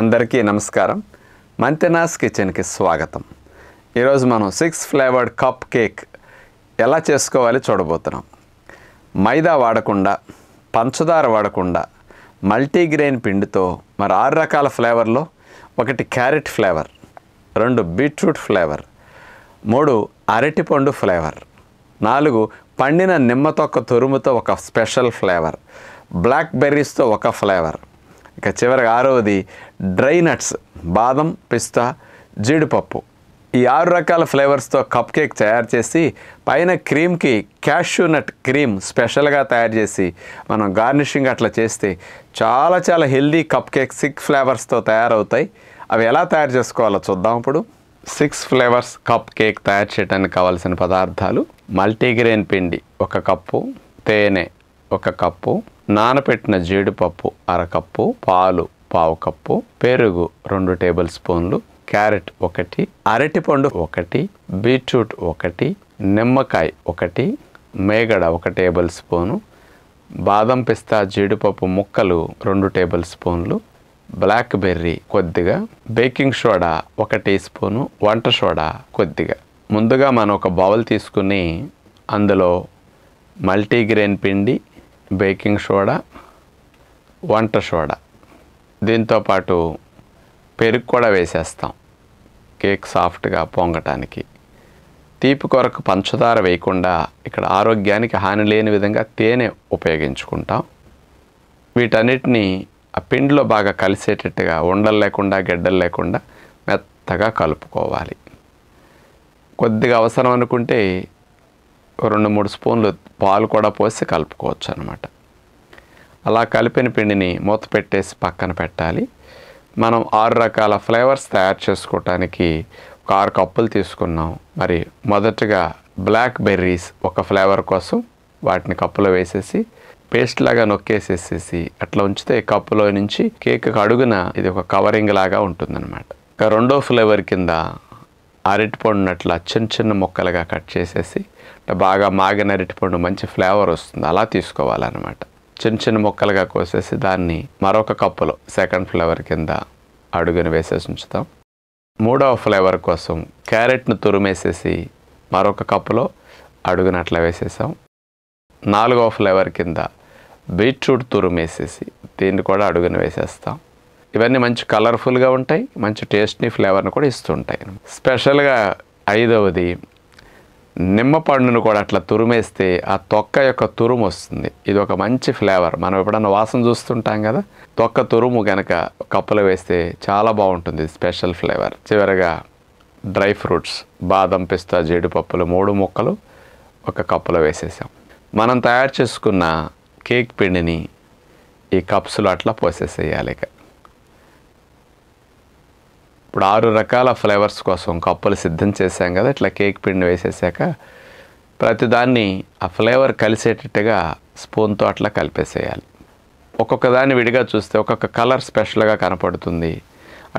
అందరికీ నమస్కారం మంతెనాస్ కిచెన్కి స్వాగతం ఈరోజు మనం సిక్స్ ఫ్లేవర్డ్ కప్ కేక్ ఎలా చేసుకోవాలి చూడబోతున్నాం మైదా వాడకుండా పంచదార వాడకుండా మల్టీగ్రెయిన్ పిండితో మరి ఆరు రకాల ఫ్లేవర్లో ఒకటి క్యారెట్ ఫ్లేవర్ రెండు బీట్రూట్ ఫ్లేవర్ మూడు అరటిపండు ఫ్లేవర్ నాలుగు పండిన నిమ్మతొక్క తురుముతో ఒక స్పెషల్ ఫ్లేవర్ బ్లాక్ బెర్రీస్తో ఒక ఫ్లేవర్ ఇక చివరిగా ఆరవది డ్రై నట్స్ బాదం పిస్తా జీడిపప్పు ఈ ఆరు రకాల ఫ్లేవర్స్తో కప్ కేక్ తయారు చేసి పైన క్రీమ్కి క్యాష్యూ నట్ క్రీమ్ స్పెషల్గా తయారు చేసి మనం గార్నిషింగ్ అట్లా చేస్తే చాలా చాలా హెల్దీ కప్ కేక్ సిక్స్ ఫ్లేవర్స్తో తయారవుతాయి అవి ఎలా తయారు చేసుకోవాలో చూద్దాం ఇప్పుడు సిక్స్ ఫ్లేవర్స్ కప్ కేక్ తయారు చేయడానికి కావాల్సిన పదార్థాలు మల్టీగ్రెయిన్ పిండి ఒక కప్పు తేనె ఒక కప్పు నానపెట్టిన జీడిపప్పు అరకప్పు పాలు పావు కప్పు పెరుగు రెండు టేబుల్ స్పూన్లు క్యారెట్ ఒకటి అరటిపండు ఒకటి బీట్రూట్ ఒకటి నిమ్మకాయ ఒకటి మేగడ ఒక టేబుల్ స్పూను బాదం పిస్తా జీడిపప్పు ముక్కలు రెండు టేబుల్ స్పూన్లు బ్లాక్ బెర్రీ కొద్దిగా బేకింగ్ సోడా ఒక టీ స్పూను వంట సోడా కొద్దిగా ముందుగా మనం ఒక బౌల్ తీసుకుని అందులో మల్టీగ్రెయిన్ పిండి బేకింగ్ సోడా వంట సోడా దీంతోపాటు పెరుగు కూడా వేసేస్తాం కేక్ సాఫ్ట్గా పొంగటానికి తీపి కొరకు పంచదార వేయకుండా ఇక్కడ ఆరోగ్యానికి హాని లేని విధంగా తేనె ఉపయోగించుకుంటాం వీటన్నిటినీ ఆ పిండిలో బాగా కలిసేటట్టుగా ఉండలు లేకుండా గెడ్డలు లేకుండా మెత్తగా కలుపుకోవాలి కొద్దిగా అవసరం అనుకుంటే రెండు మూడు స్పూన్లు పాలు కూడా పోసి కలుపుకోవచ్చు అనమాట అలా కలిపిన పిండిని మూత పెట్టేసి పక్కన పెట్టాలి మనం ఆరు రకాల ఫ్లేవర్స్ తయారు చేసుకోవటానికి ఒక ఆరు కప్పులు తీసుకున్నాం మరి మొదటగా బ్లాక్ బెర్రీస్ ఒక ఫ్లేవర్ కోసం వాటిని కప్పులో వేసేసి పేస్ట్ లాగా నొక్కేసేసేసి అట్లా ఉంచితే కప్పులో నుంచి కేక్ అడుగున ఇది ఒక కవరింగ్ లాగా ఉంటుందన్నమాట రెండో ఫ్లేవర్ కింద అట్లా చిన్న చిన్న ముక్కలుగా కట్ చేసేసి బాగా మాగిన అరటిపండు మంచి ఫ్లేవర్ వస్తుంది అలా తీసుకోవాలన్నమాట చిన్న చిన్న ముక్కలుగా కోసేసి దాన్ని మరొక కప్పులో సెకండ్ ఫ్లేవర్ కింద అడుగుని వేసేసి ఉంచుతాం మూడవ ఫ్లేవర్ కోసం క్యారెట్ను తురిమేసేసి మరొక కప్పులో అడుగుని అట్లా వేసేసాం నాలుగవ ఫ్లేవర్ కింద బీట్రూట్ తురుమేసేసి దీన్ని కూడా అడుగున వేసేస్తాం ఇవన్నీ మంచి కలర్ఫుల్గా ఉంటాయి మంచి టేస్ట్ని ఫ్లేవర్ని కూడా ఇస్తుంటాయి స్పెషల్గా ఐదవది నిమ్మ పండును కూడా అట్లా తురుమేస్తే ఆ తొక్క యొక్క తురుము వస్తుంది ఇది ఒక మంచి ఫ్లేవర్ మనం ఎప్పుడన్నా వాసన చూస్తుంటాం కదా తొక్క తురుము కనుక కప్పులో వేస్తే చాలా బాగుంటుంది స్పెషల్ ఫ్లేవర్ చివరిగా డ్రై ఫ్రూట్స్ బాదం పిస్తా జీడిపప్పులు మూడు ముక్కలు ఒక కప్పులో వేసేసాం మనం తయారు చేసుకున్న కేక్ పిండిని ఈ కప్స్లో అట్లా పోసేసేయాలి ఇక ఇప్పుడు ఆరు రకాల ఫ్లేవర్స్ కోసం కప్పులు సిద్ధం చేశాం కదా ఇట్లా కేక్ పిండి వేసేసాక ప్రతిదాన్ని ఆ ఫ్లేవర్ కలిసేటట్టుగా స్పూన్తో అట్లా కలిపేసేయాలి ఒక్కొక్క దాన్ని విడిగా చూస్తే ఒక్కొక్క కలర్ స్పెషల్గా కనపడుతుంది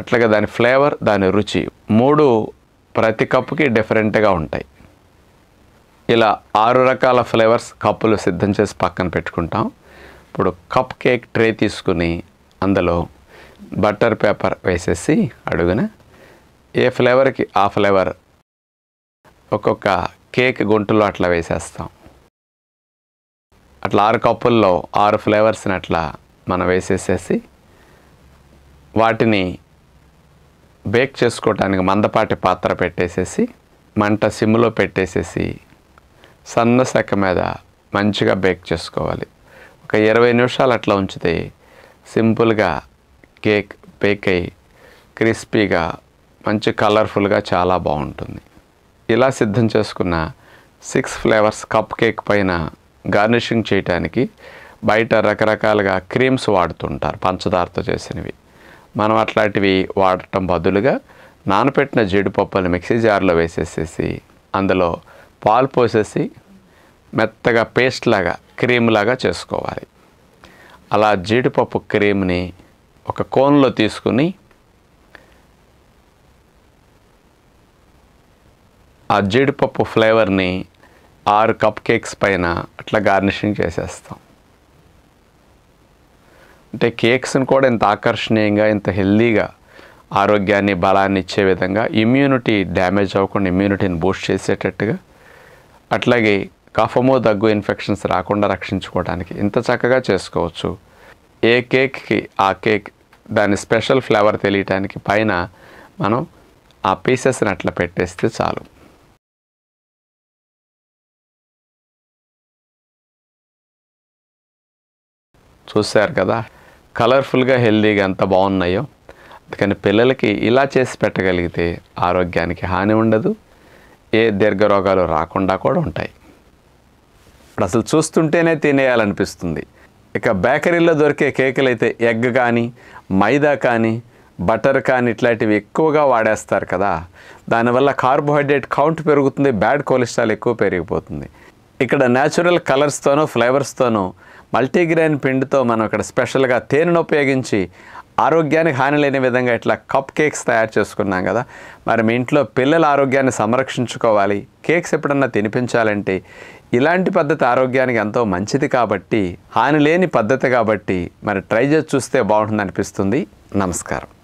అట్లాగే దాని ఫ్లేవర్ దాని రుచి మూడు ప్రతి కప్పుకి డిఫరెంట్గా ఉంటాయి ఇలా ఆరు రకాల ఫ్లేవర్స్ కప్పులు సిద్ధం చేసి పక్కన పెట్టుకుంటాం ఇప్పుడు కప్ కేక్ ట్రే తీసుకుని అందులో బట్టర్ పేపర్ వేసేసి అడుగున ఏ ఫ్లేవర్కి ఆ ఫ్లేవర్ ఒక్కొక్క కేక్ గుంటులో అట్లా వేసేస్తాం అట్లా ఆరు కప్పుల్లో ఆరు ఫ్లేవర్స్ని అట్లా మనం వేసేసేసి వాటిని బేక్ చేసుకోవటానికి మందపాటి పాత్ర పెట్టేసేసి మంట సిమ్లో పెట్టేసేసి సన్న సెక్క మీద మంచిగా బేక్ చేసుకోవాలి ఒక ఇరవై నిమిషాలు అట్లా ఉంచితే సింపుల్గా కేక్ బేక్ అయ్యి క్రిస్పీగా మంచి కలర్ఫుల్గా చాలా బాగుంటుంది ఇలా సిద్ధం చేసుకున్న సిక్స్ ఫ్లేవర్స్ కప్ కేక్ పైన గార్నిషింగ్ చేయడానికి బయట రకరకాలుగా క్రీమ్స్ వాడుతుంటారు పంచదారతో చేసినవి మనం అట్లాంటివి వాడటం బదులుగా నానపెట్టిన జీడిపప్పుని మిక్సీ జార్లో వేసేసేసి అందులో పాలు పోసేసి మెత్తగా పేస్ట్ లాగా క్రీమ్ లాగా చేసుకోవాలి అలా జీడిపప్పు క్రీమ్ని ఒక కోన్లో తీసుకుని ఆ జీడిపప్పు ఫ్లేవర్ని ఆరు కప్ కేక్స్ పైన అట్లా గార్నిషింగ్ చేసేస్తాం అంటే కేక్స్ని కూడా ఇంత ఆకర్షణీయంగా ఇంత హెల్దీగా ఆరోగ్యాన్ని బలాన్ని ఇచ్చే విధంగా ఇమ్యూనిటీ డ్యామేజ్ అవ్వకుండా ఇమ్యూనిటీని బూస్ట్ చేసేటట్టుగా అట్లాగే కఫము దగ్గు ఇన్ఫెక్షన్స్ రాకుండా రక్షించుకోవడానికి ఇంత చక్కగా చేసుకోవచ్చు ఏ కేక్కి ఆ కేక్ దాని స్పెషల్ ఫ్లేవర్ తెలియటానికి పైన మనం ఆ పీసెస్ని అట్లా పెట్టేస్తే చాలు చూశారు కదా కలర్ఫుల్గా హెల్దీగా ఎంత బాగున్నాయో అందుకని పిల్లలకి ఇలా చేసి పెట్టగలిగితే ఆరోగ్యానికి హాని ఉండదు ఏ దీర్ఘరోగాలు రాకుండా కూడా ఉంటాయి ఇప్పుడు అసలు చూస్తుంటేనే తినేయాలనిపిస్తుంది ఇక బేకరీల్లో దొరికే కేకులు అయితే ఎగ్ కానీ మైదా కానీ బటర్ కానీ ఇట్లాంటివి ఎక్కువగా వాడేస్తారు కదా దానివల్ల కార్బోహైడ్రేట్ కౌంట్ పెరుగుతుంది బ్యాడ్ కొలెస్ట్రాల్ ఎక్కువ పెరిగిపోతుంది ఇక్కడ న్యాచురల్ కలర్స్తోనూ ఫ్లేవర్స్తోనూ మల్టీగ్రెయిన్ పిండితో మనం ఇక్కడ స్పెషల్గా తేనెను ఉపయోగించి ఆరోగ్యానికి హాని లేని విధంగా ఇట్లా కప్ కేక్స్ తయారు చేసుకున్నాం కదా మరి మీ ఇంట్లో పిల్లల ఆరోగ్యాన్ని సంరక్షించుకోవాలి కేక్స్ ఎప్పుడన్నా తినిపించాలంటే ఇలాంటి పద్ధతి ఆరోగ్యానికి ఎంతో మంచిది కాబట్టి హాని లేని పద్ధతి కాబట్టి మరి ట్రై చేసి చూస్తే బాగుంటుంది అనిపిస్తుంది నమస్కారం